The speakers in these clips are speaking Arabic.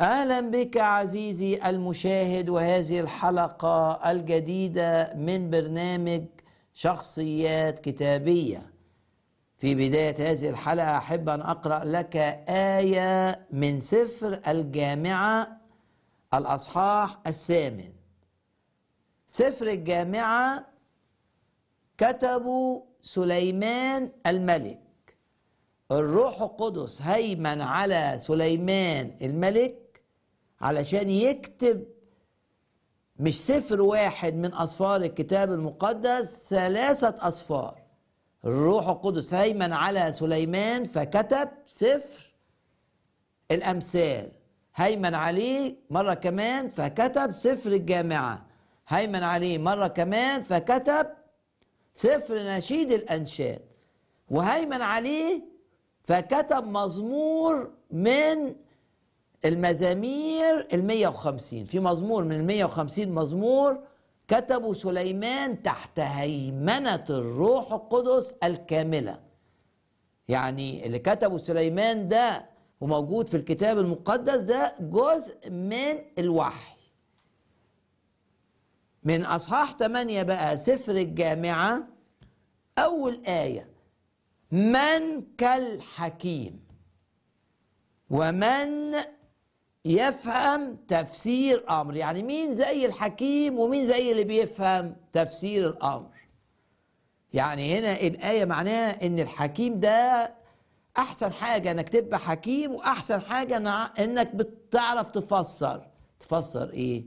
اهلا بك عزيزي المشاهد وهذه الحلقه الجديده من برنامج شخصيات كتابيه في بدايه هذه الحلقه احب ان اقرا لك ايه من سفر الجامعه الاصحاح الثامن سفر الجامعه كتبوا سليمان الملك الروح القدس هيمن على سليمان الملك علشان يكتب مش سفر واحد من أسفار الكتاب المقدس ثلاثة أسفار الروح القدس هيمن على سليمان فكتب سفر الأمثال هيمن عليه مرة كمان فكتب سفر الجامعة هيمن عليه مرة كمان فكتب سفر نشيد الأنشاد وهيمن عليه فكتب مزمور من المزامير ال 150 في مزمور من ال 150 مزمور كتبه سليمان تحت هيمنة الروح القدس الكاملة يعني اللي كتبه سليمان ده وموجود في الكتاب المقدس ده جزء من الوحي من أصحاح 8 بقى سفر الجامعة أول آية من كالحكيم ومن يفهم تفسير الامر يعني مين زي الحكيم ومين زي اللي بيفهم تفسير الامر يعني هنا الايه معناها ان الحكيم ده احسن حاجه انك تبقى حكيم واحسن حاجه انك بتعرف تفسر تفسر ايه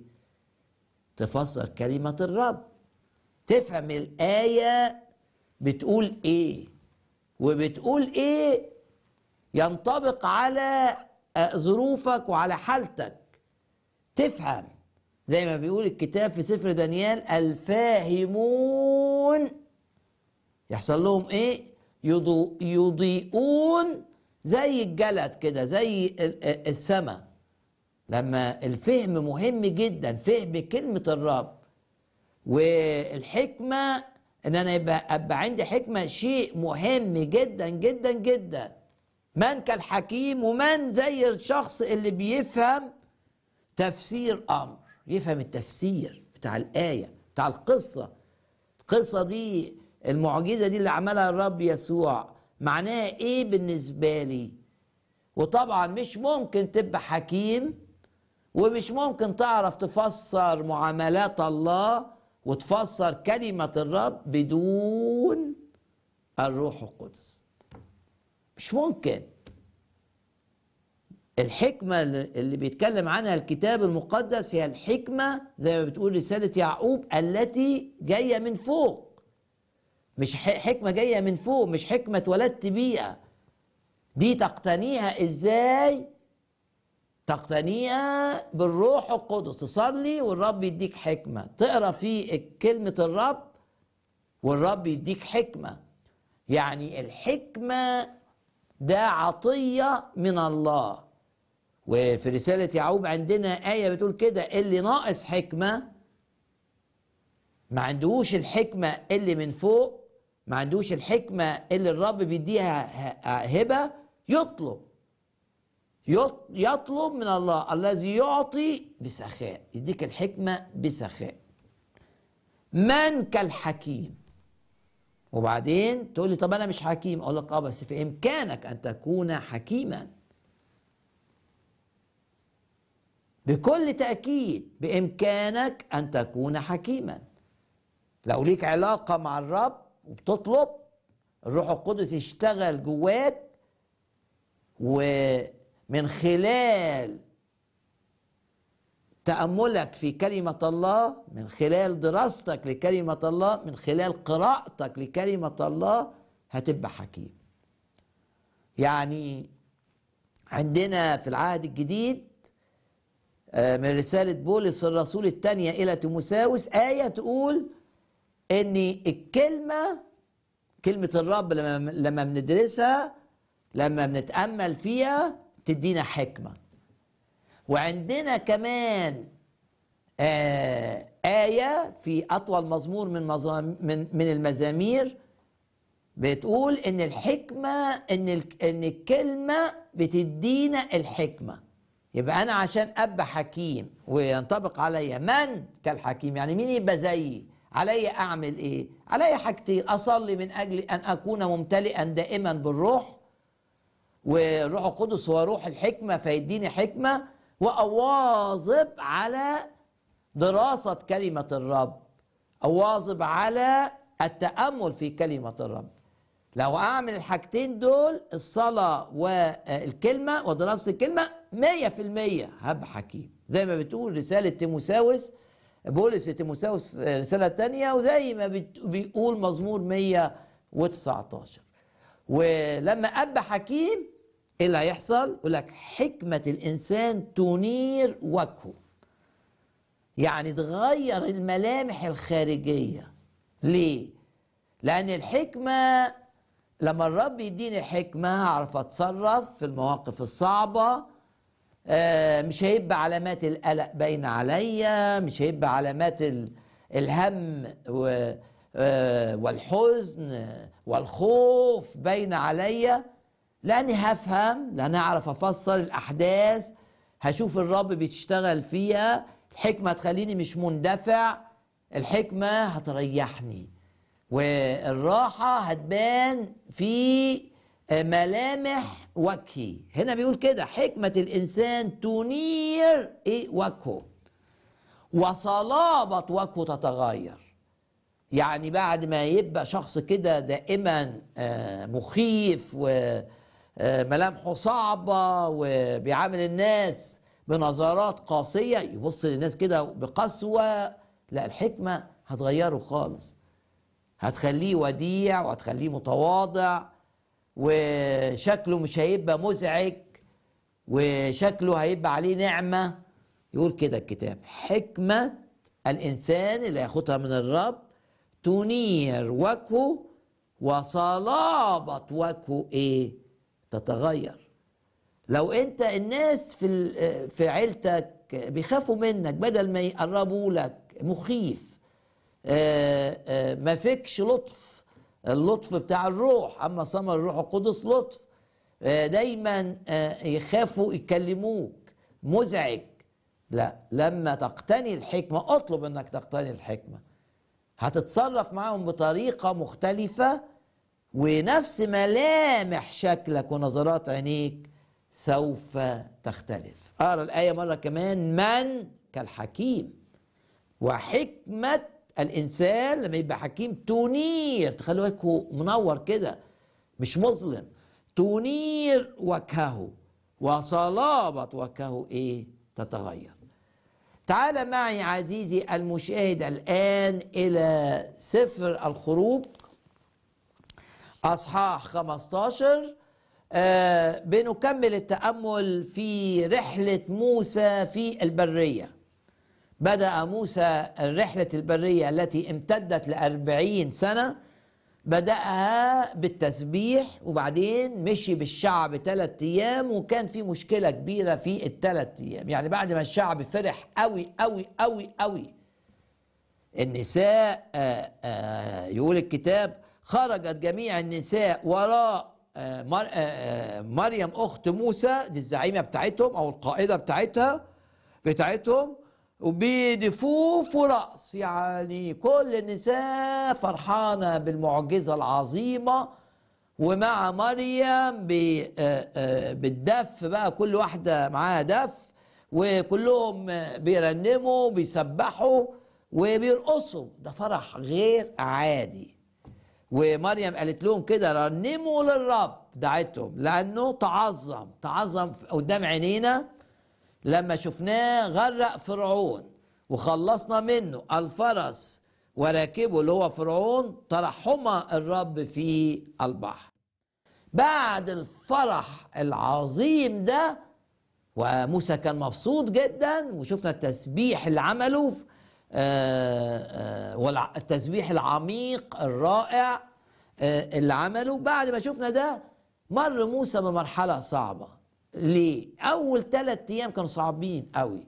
تفسر كلمه الرب تفهم الايه بتقول ايه وبتقول ايه ينطبق على ظروفك وعلى حالتك تفهم زي ما بيقول الكتاب في سفر دانيال الفاهمون يحصل لهم ايه يضو يضيئون زي الجلد كده زي السماء لما الفهم مهم جدا فهم كلمة الرب والحكمة ان انا يبقى ابقى عندي حكمة شيء مهم جدا جدا جدا من كالحكيم ومن زي الشخص اللي بيفهم تفسير امر يفهم التفسير بتاع الايه بتاع القصه القصه دي المعجزه دي اللي عملها الرب يسوع معناها ايه بالنسبه لي وطبعا مش ممكن تبقى حكيم ومش ممكن تعرف تفسر معاملات الله وتفسر كلمه الرب بدون الروح القدس مش ممكن الحكمة اللي بيتكلم عنها الكتاب المقدس هي الحكمة زي ما بتقول رسالة يعقوب التي جاية من فوق مش حكمة جاية من فوق مش حكمة اتولدت بيها دي تقتنيها ازاي تقتنيها بالروح القدس تصلي والرب يديك حكمة تقرا في كلمة الرب والرب يديك حكمة يعني الحكمة ده عطية من الله وفي رسالة يعقوب عندنا آية بتقول كده اللي ناقص حكمة ما عندهوش الحكمة اللي من فوق ما عندهوش الحكمة اللي الرب بيديها هبة يطلب يطلب من الله الذي يعطي بسخاء يديك الحكمة بسخاء من كالحكيم وبعدين تقول لي طب انا مش حكيم اقول لك اه بس في امكانك ان تكون حكيما بكل تاكيد بامكانك ان تكون حكيما لو ليك علاقه مع الرب وبتطلب الروح القدس يشتغل جواك ومن خلال تأملك في كلمة الله من خلال دراستك لكلمة الله من خلال قراءتك لكلمة الله هتبقى حكيم يعني عندنا في العهد الجديد آه، من رسالة بولس الرسول الثانية إلى تيموساوس آية تقول إن الكلمة كلمة الرب لما لما بندرسها لما بنتأمل فيها تدينا حكمة وعندنا كمان آه، آية في أطول مزمور من مزام من من المزامير بتقول إن الحكمة إن إن الكلمة بتدينا الحكمة يبقى أنا عشان أبقى حكيم وينطبق عليا من كالحكيم يعني مين يبقى زيي علي أعمل إيه؟ علي حاجتين أصلي من أجل أن أكون ممتلئا دائما بالروح والروح القدس هو روح الحكمة فيديني حكمة وأواظب على دراسة كلمة الرب أواظب على التأمل في كلمة الرب لو أعمل الحاجتين دول الصلاة والكلمة ودراسة الكلمة مية في المية هبقى حكيم زي ما بتقول رسالة تيموساوس بولس تيموساوس رسالة تانية وزي ما بيقول مزمور 119 ولما أب حكيم ايه اللي هيحصل؟ يقول لك حكمة الإنسان تنير وجهه يعني تغير الملامح الخارجية ليه؟ لأن الحكمة لما الرب يديني حكمة هعرف أتصرف في المواقف الصعبة آه، مش هيبقى علامات القلق باينة عليا مش هيبقى علامات الهم آه، والحزن والخوف باينة عليا لاني هفهم لاني اعرف افسر الاحداث هشوف الرب بيشتغل فيها الحكمه تخليني مش مندفع الحكمه هتريحني والراحه هتبان في آه، ملامح وجهي هنا بيقول كده حكمه الانسان تنير ايه وجهه وصلابه وجهه تتغير يعني بعد ما يبقى شخص كده دائما آه، مخيف و آه، ملامحه صعبة وبيعامل الناس بنظرات قاسية يبص للناس كده بقسوة لا الحكمة هتغيره خالص هتخليه وديع وهتخليه متواضع وشكله مش هيبقى مزعج وشكله هيبقى عليه نعمة يقول كده الكتاب حكمة الإنسان اللي هياخدها من الرب تنير وجهه وصلابة وجهه إيه؟ تتغير لو انت الناس في في عيلتك بيخافوا منك بدل ما يقربوا لك مخيف آه، آه، ما فيكش لطف اللطف بتاع الروح اما ثمر الروح القدس لطف آه، دايما يخافوا يكلموك مزعج لا لما تقتني الحكمه اطلب انك تقتني الحكمه هتتصرف معاهم بطريقه مختلفه ونفس ملامح شكلك ونظرات عينيك سوف تختلف اقرا الايه مره كمان من كالحكيم وحكمه الانسان لما يبقى حكيم تنير تخلي وجهه منور كده مش مظلم تنير وجهه وصلابه وجهه ايه تتغير تعال معي عزيزي المشاهد الان الى سفر الخروج اصحاح 15 آه، بنكمل التامل في رحله موسى في البريه بدا موسى رحله البريه التي امتدت لاربعين سنه بداها بالتسبيح وبعدين مشي بالشعب ثلاثة ايام وكان في مشكله كبيره في الثلاث ايام يعني بعد ما الشعب فرح قوي قوي قوي قوي النساء آه، آه، يقول الكتاب خرجت جميع النساء وراء آه، آه، آه، مريم اخت موسى دي الزعيمه بتاعتهم او القائده بتاعتها بتاعتهم وبدفوف ورأس يعني كل النساء فرحانة بالمعجزة العظيمة ومع مريم بالدف بقى كل واحدة معاها دف وكلهم بيرنموا بيسبحوا وبيرقصوا ده فرح غير عادي ومريم قالت لهم كده رنموا للرب دعتهم لانه تعظم تعظم قدام عينينا لما شفناه غرق فرعون وخلصنا منه الفرس وراكبه اللي هو فرعون ترحم الرب في البحر بعد الفرح العظيم ده وموسى كان مبسوط جدا وشفنا التسبيح اللي عمله آه، آه، والتسبيح العميق الرائع آه، اللي عمله بعد ما شفنا ده مر موسى بمرحلة صعبة ليه؟ أول ثلاث أيام كانوا صعبين قوي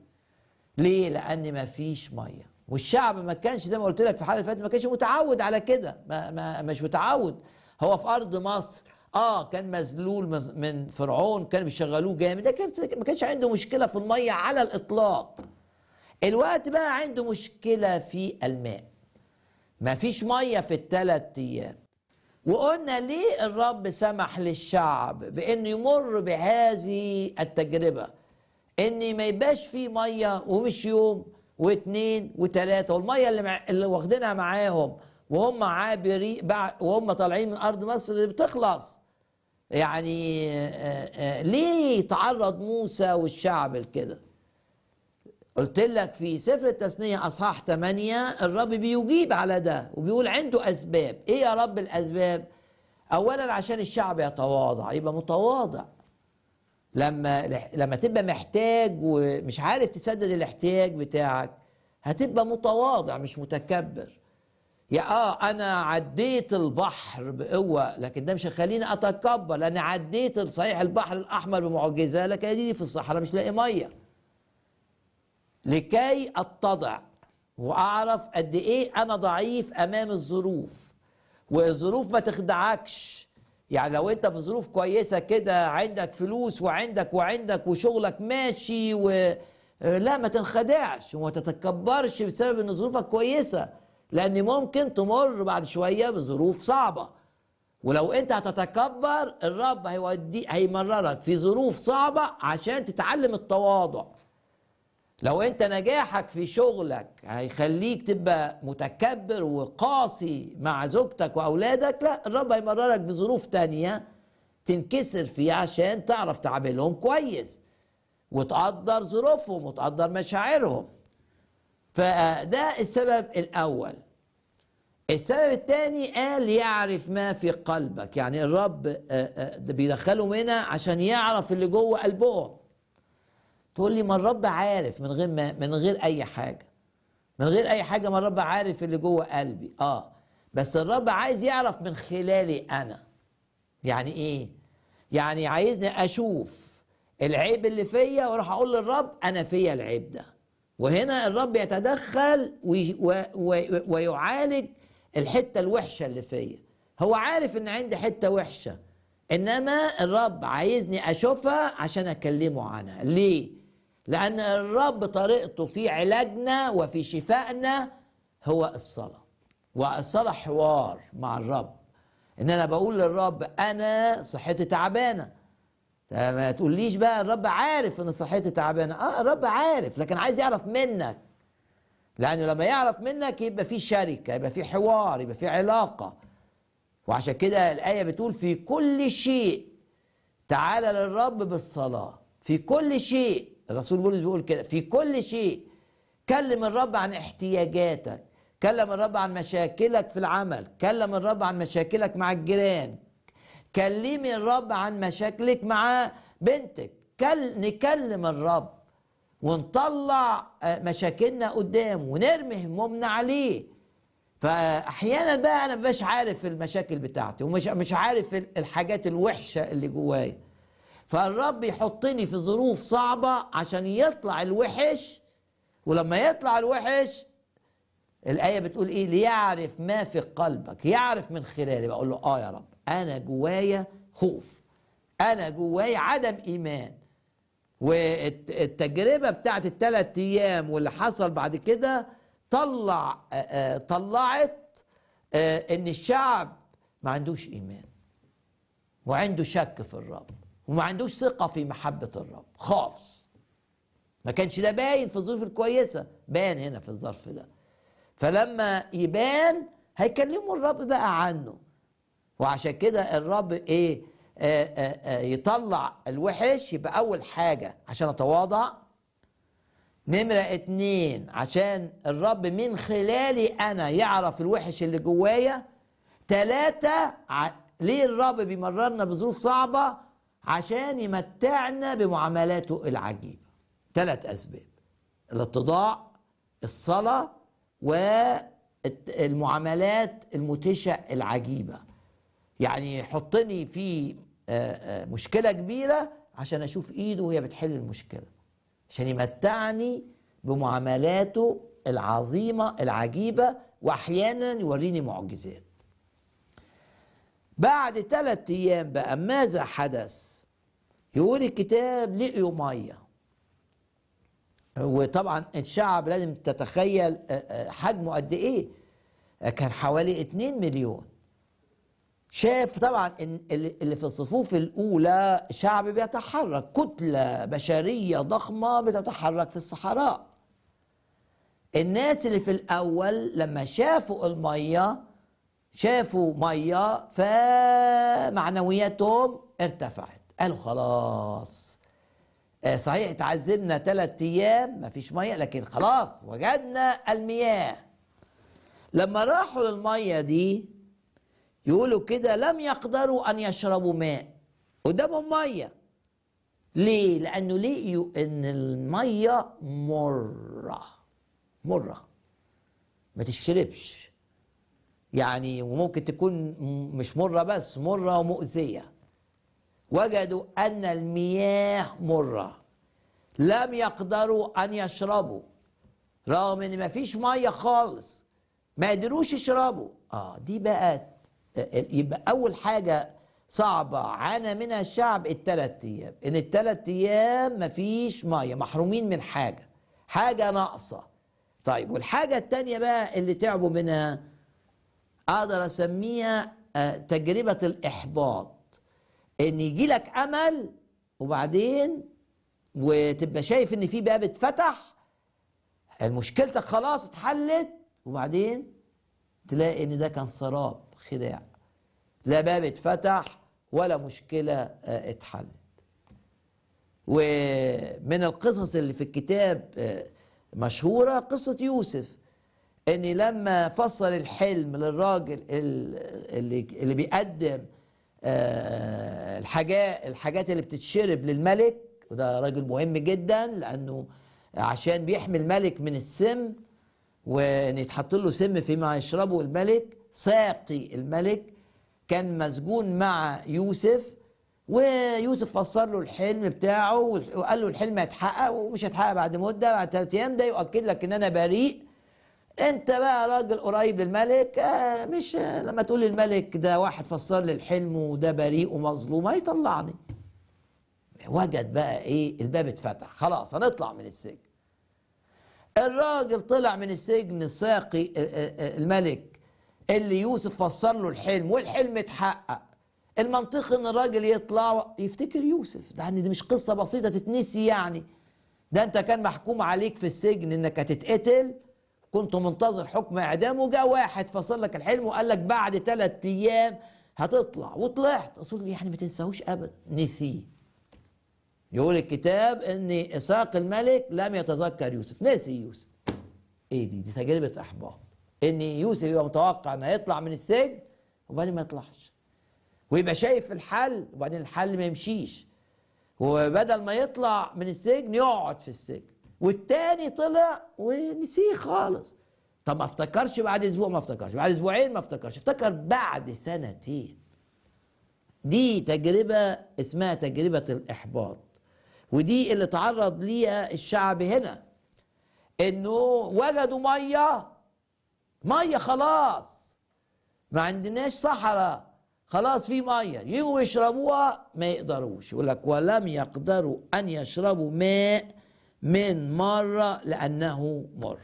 ليه؟ لأن ما فيش مية والشعب ما كانش زي ما قلت لك في الحلقة اللي فاتت ما كانش متعود على كده ما, ما مش متعود هو في أرض مصر اه كان مذلول من فرعون كانوا بيشغلوه جامد ده كان ما كانش عنده مشكله في الميه على الاطلاق الوقت بقى عنده مشكلة في الماء مفيش مية في الثلاث أيام وقلنا ليه الرب سمح للشعب بأنه يمر بهذه التجربة إن ما يبقاش فيه مية ومش يوم واثنين وثلاثة والمية اللي, مع... اللي واخدينها معاهم وهم عابرين وهم طالعين من أرض مصر اللي بتخلص يعني آآ آآ ليه تعرض موسى والشعب لكده قلت لك في سفر التثنية أصحاح 8 الرب بيجيب على ده وبيقول عنده أسباب إيه يا رب الأسباب؟ أولا عشان الشعب يتواضع يبقى متواضع لما لما تبقى محتاج ومش عارف تسدد الاحتياج بتاعك هتبقى متواضع مش متكبر يا اه انا عديت البحر بقوه لكن ده مش هيخليني اتكبر لان عديت صحيح البحر الاحمر بمعجزه لكن اديني في الصحراء مش لاقي ميه لكي أتضع وأعرف قد إيه أنا ضعيف أمام الظروف والظروف ما تخدعكش يعني لو انت في ظروف كويسة كده عندك فلوس وعندك وعندك وشغلك ماشي و لا ما تنخدعش وما تتكبرش بسبب ان ظروفك كويسة لان ممكن تمر بعد شوية بظروف صعبة ولو انت هتتكبر الرب هيودي هيمررك في ظروف صعبة عشان تتعلم التواضع لو انت نجاحك في شغلك هيخليك تبقى متكبر وقاسي مع زوجتك واولادك لا الرب هيمررك بظروف تانية تنكسر فيها عشان تعرف تعاملهم كويس وتقدر ظروفهم وتقدر مشاعرهم فده السبب الاول السبب الثاني قال يعرف ما في قلبك يعني الرب آه، آه، بيدخلهم هنا عشان يعرف اللي جوه قلبهم تقول لي ما الرب عارف من غير ما من غير اي حاجه من غير اي حاجه ما الرب عارف اللي جوه قلبي اه بس الرب عايز يعرف من خلالي انا يعني ايه يعني عايزني اشوف العيب اللي فيا واروح اقول للرب انا فيا العيب ده وهنا الرب يتدخل ويعالج الحته الوحشه اللي فيا هو عارف ان عندي حته وحشه انما الرب عايزني اشوفها عشان اكلمه عنها ليه لأن الرب طريقته في علاجنا وفي شفائنا هو الصلاة والصلاة حوار مع الرب إن أنا بقول للرب أنا صحتي تعبانة ما تقوليش بقى الرب عارف إن صحتي تعبانة آه الرب عارف لكن عايز يعرف منك لأنه لما يعرف منك يبقى في شركة يبقى في حوار يبقى في علاقة وعشان كده الآية بتقول في كل شيء تعال للرب بالصلاة في كل شيء الرسول بولس بيقول كده في كل شيء كلم الرب عن احتياجاتك كلم الرب عن مشاكلك في العمل كلم الرب عن مشاكلك مع الجيران كلمي الرب عن مشاكلك مع بنتك كل... نكلم الرب ونطلع آه، مشاكلنا قدامه ونرمي همومنا عليه فاحيانا بقى انا مش عارف المشاكل بتاعتي ومش مش عارف الحاجات الوحشه اللي جوايا فالرب يحطني في ظروف صعبة عشان يطلع الوحش ولما يطلع الوحش الآية بتقول إيه ليعرف ما في قلبك يعرف من خلالي بقول له آه يا رب أنا جوايا خوف أنا جوايا عدم إيمان والتجربة بتاعت الثلاث أيام واللي حصل بعد كده طلع آه، آه، طلعت آه، إن الشعب ما عندوش إيمان وعنده شك في الرب وما عندوش ثقة في محبة الرب خالص ما كانش ده باين في الظروف الكويسة باين هنا في الظرف ده فلما يبان هيكلموا الرب بقى عنه وعشان كده الرب ايه آآ آه، آآ آه، آه، يطلع الوحش يبقى اول حاجة عشان اتواضع نمرة اتنين عشان الرب من خلالي انا يعرف الوحش اللي جوايا تلاتة ع... ليه الرب بيمررنا بظروف صعبة عشان يمتعنا بمعاملاته العجيبة ثلاث أسباب الاتضاع الصلاة والمعاملات المتشة العجيبة يعني يحطني في آه، آه، مشكلة كبيرة عشان أشوف إيده وهي بتحل المشكلة عشان يمتعني بمعاملاته العظيمة العجيبة وأحيانا يوريني معجزات بعد ثلاثة أيام بقى ماذا حدث يقول الكتاب لقيوا ميه وطبعا الشعب لازم تتخيل آه، آه، حجمه قد ايه آه، كان حوالي 2 مليون شاف طبعا ان اللي في الصفوف الاولى شعب بيتحرك كتله بشريه ضخمه بتتحرك في الصحراء الناس اللي في الاول لما شافوا الميه شافوا ميه فمعنوياتهم ارتفعت قالوا خلاص آه، صحيح اتعذبنا ثلاث ايام مفيش ميه لكن خلاص وجدنا المياه لما راحوا للميه دي يقولوا كده لم يقدروا ان يشربوا ماء قدامهم ميه ليه لانه لقيوا ان الميه مره مره ما تشربش يعني وممكن تكون مش مره بس مره ومؤذيه وجدوا أن المياه مرة لم يقدروا أن يشربوا رغم أن مفيش مية خالص ما قدروش يشربوا آه دي بقت آه، يبقى أول حاجة صعبة عانى منها الشعب الثلاث أيام إن الثلاث أيام مفيش مية محرومين من حاجة حاجة ناقصة طيب والحاجة التانية بقى اللي تعبوا منها أقدر أسميها آه، تجربة الإحباط ان يجي لك امل وبعدين وتبقى شايف ان في باب اتفتح مشكلتك خلاص اتحلت وبعدين تلاقي ان ده كان سراب خداع لا باب اتفتح ولا مشكله آه، اتحلت ومن القصص اللي في الكتاب آه، مشهوره قصه يوسف ان لما فصل الحلم للراجل اللي, اللي بيقدم آه، الحاجات الحاجات اللي بتتشرب للملك وده راجل مهم جدا لانه عشان بيحمي الملك من السم وان يتحط له سم فيما يشربه الملك ساقي الملك كان مسجون مع يوسف ويوسف فسر له الحلم بتاعه وقال له الحلم هيتحقق ومش هيتحقق بعد مده بعد ثلاث ايام ده يؤكد لك ان انا بريء انت بقى راجل قريب للملك آه مش لما تقول الملك ده واحد فسر لي الحلم وده بريء ومظلوم هيطلعني وجد بقى ايه الباب اتفتح خلاص هنطلع من السجن الراجل طلع من السجن الساقي آه، آه، آه، الملك اللي يوسف فسر له الحلم والحلم اتحقق المنطقي ان الراجل يطلع يفتكر يوسف ده يعني دي مش قصه بسيطه تتنسي يعني ده انت كان محكوم عليك في السجن انك هتتقتل كنت منتظر حكم اعدام وجاء واحد فصل لك الحلم وقال لك بعد ثلاث ايام هتطلع وطلعت اصول يعني ما تنساهوش ابدا نسيه يقول الكتاب ان اساق الملك لم يتذكر يوسف نسي يوسف ايه دي دي تجربه احباط ان يوسف يبقى متوقع انه هيطلع من السجن وبعدين ما يطلعش ويبقى شايف الحل وبعدين الحل ما يمشيش وبدل ما يطلع من السجن يقعد في السجن والتاني طلع ونسيه خالص طب ما افتكرش بعد اسبوع ما افتكرش بعد اسبوعين ما افتكرش افتكر بعد سنتين دي تجربه اسمها تجربه الاحباط ودي اللي تعرض ليها الشعب هنا انه وجدوا ميه ميه خلاص ما عندناش صحراء خلاص في ميه يجوا يشربوها ما يقدروش يقول لك ولم يقدروا ان يشربوا ماء من مرة لأنه مر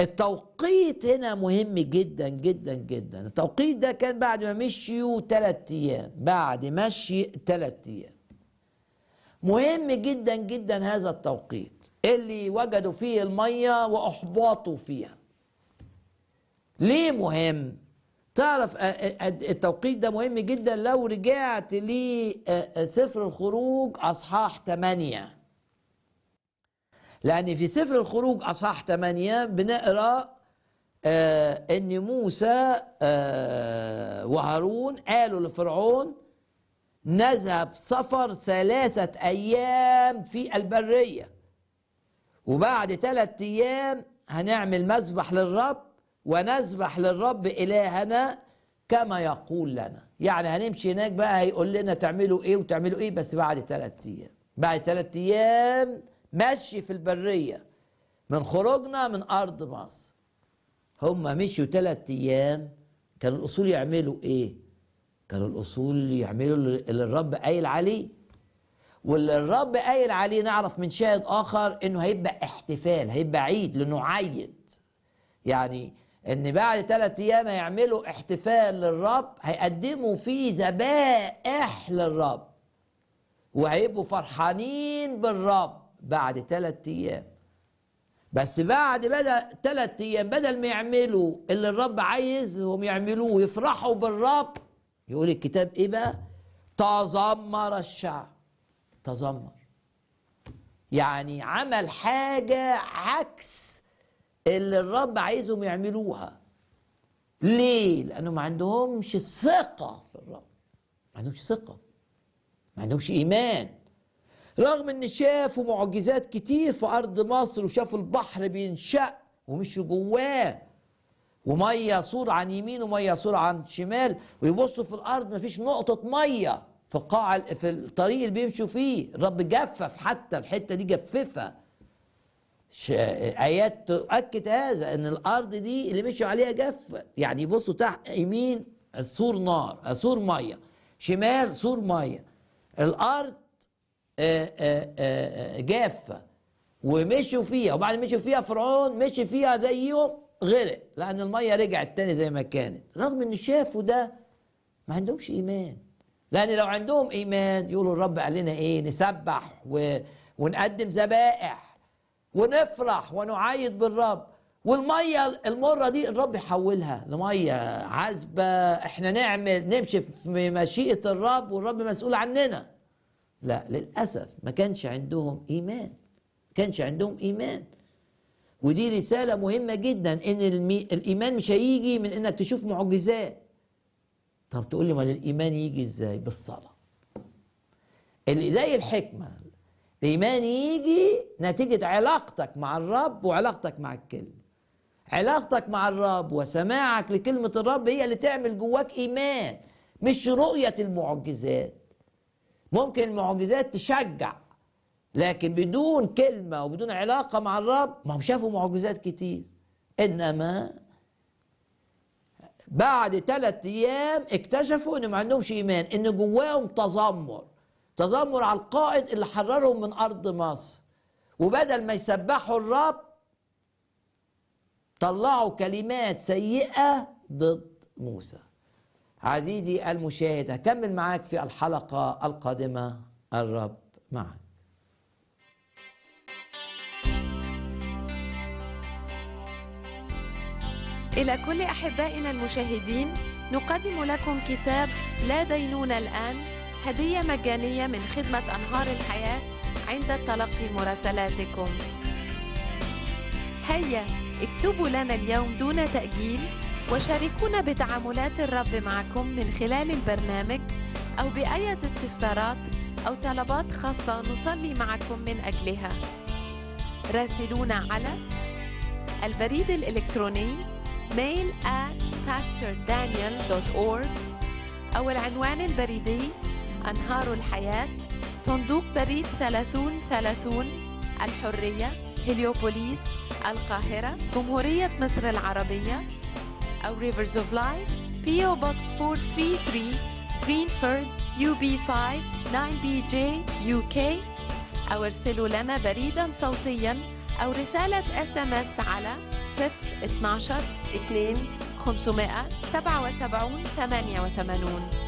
التوقيت هنا مهم جدا جدا جدا التوقيت ده كان بعد ما مشيوا ثلاثة أيام بعد مشي ثلاثة أيام مهم جدا جدا هذا التوقيت اللي وجدوا فيه المية وأحبطوا فيها ليه مهم؟ تعرف التوقيت ده مهم جدا لو رجعت لسفر الخروج اصحاح 8 لان في سفر الخروج اصحاح 8 بنقرا ان موسى وهارون قالوا لفرعون نذهب سفر ثلاثه ايام في البريه وبعد ثلاثة ايام هنعمل مذبح للرب ونسبح للرب إلهنا كما يقول لنا يعني هنمشي هناك بقى هيقول لنا تعملوا ايه وتعملوا ايه بس بعد ثلاث ايام بعد ثلاث ايام مشي في البريه من خروجنا من ارض مصر هم مشوا ثلاث ايام كان الاصول يعملوا ايه كان الاصول يعملوا اللي الرب قايل عليه واللي الرب قايل عليه نعرف من شاهد اخر انه هيبقى احتفال هيبقى عيد لانه عيد يعني ان بعد ثلاث ايام هيعملوا احتفال للرب هيقدموا فيه ذبائح للرب وهيبقوا فرحانين بالرب بعد ثلاث ايام بس بعد بدل ثلاث ايام بدل ما يعملوا اللي الرب عايزهم يعملوه ويفرحوا بالرب يقول الكتاب ايه بقى؟ تذمر الشعب تذمر يعني عمل حاجه عكس اللي الرب عايزهم يعملوها ليه؟ لأنه ما عندهمش ثقة في الرب ما عندهمش ثقة ما عندهمش إيمان رغم ان شافوا معجزات كتير في ارض مصر وشافوا البحر بينشق ومشوا جواه وميه صور عن يمين وميه صور عن شمال ويبصوا في الارض مفيش نقطه ميه في القاع في الطريق اللي بيمشوا فيه الرب جفف حتى الحته دي جففها آيات تؤكد هذا أن الأرض دي اللي مشوا عليها جف يعني بصوا تحت يمين سور نار آه، سور مية شمال سور مية الأرض آه، آه، جافة ومشوا فيها وبعد ما مشوا فيها فرعون مشي فيها زيهم غرق لأن المية رجعت تاني زي ما كانت رغم إن شافوا ده ما عندهمش إيمان لأن لو عندهم إيمان يقولوا الرب قال لنا إيه نسبح و... ونقدم ذبائح ونفرح ونعيد بالرب والميه المره دي الرب يحولها لميه عذبه احنا نعمل نمشي في مشيئه الرب والرب مسؤول عننا لا للاسف ما كانش عندهم ايمان ما كانش عندهم ايمان ودي رساله مهمه جدا ان الايمان مش هيجي من انك تشوف معجزات طب تقول لي ما الايمان يجي ازاي بالصلاه اللي زي الحكمه الإيمان يجي نتيجة علاقتك مع الرب وعلاقتك مع الكلمة علاقتك مع الرب وسماعك لكلمة الرب هي اللي تعمل جواك إيمان مش رؤية المعجزات ممكن المعجزات تشجع لكن بدون كلمة وبدون علاقة مع الرب ما هم شافوا معجزات كتير إنما بعد ثلاثة أيام اكتشفوا إن ما عندهمش إيمان إن جواهم تذمر تذمر على القائد اللي حررهم من أرض مصر وبدل ما يسبحوا الرب طلعوا كلمات سيئة ضد موسى عزيزي المشاهد هكمل معاك في الحلقة القادمة الرب معك إلى كل أحبائنا المشاهدين نقدم لكم كتاب لا دينونة الآن هدية مجانية من خدمة أنهار الحياة عند تلقي مراسلاتكم هيا اكتبوا لنا اليوم دون تأجيل وشاركونا بتعاملات الرب معكم من خلال البرنامج أو بأية استفسارات أو طلبات خاصة نصلي معكم من أجلها راسلونا على البريد الإلكتروني mail at pastordaniel.org أو العنوان البريدي أنهار الحياة صندوق بريد 30 30 الحرية هليوبوليس القاهرة جمهورية مصر العربية أو ريفرز اوف لايف بي او بوكس 433 جرينفورد يو بي 5 9 بي جي يو كي أو ارسلوا لنا بريدا صوتيا أو رسالة اس ام اس على 012 2 577 88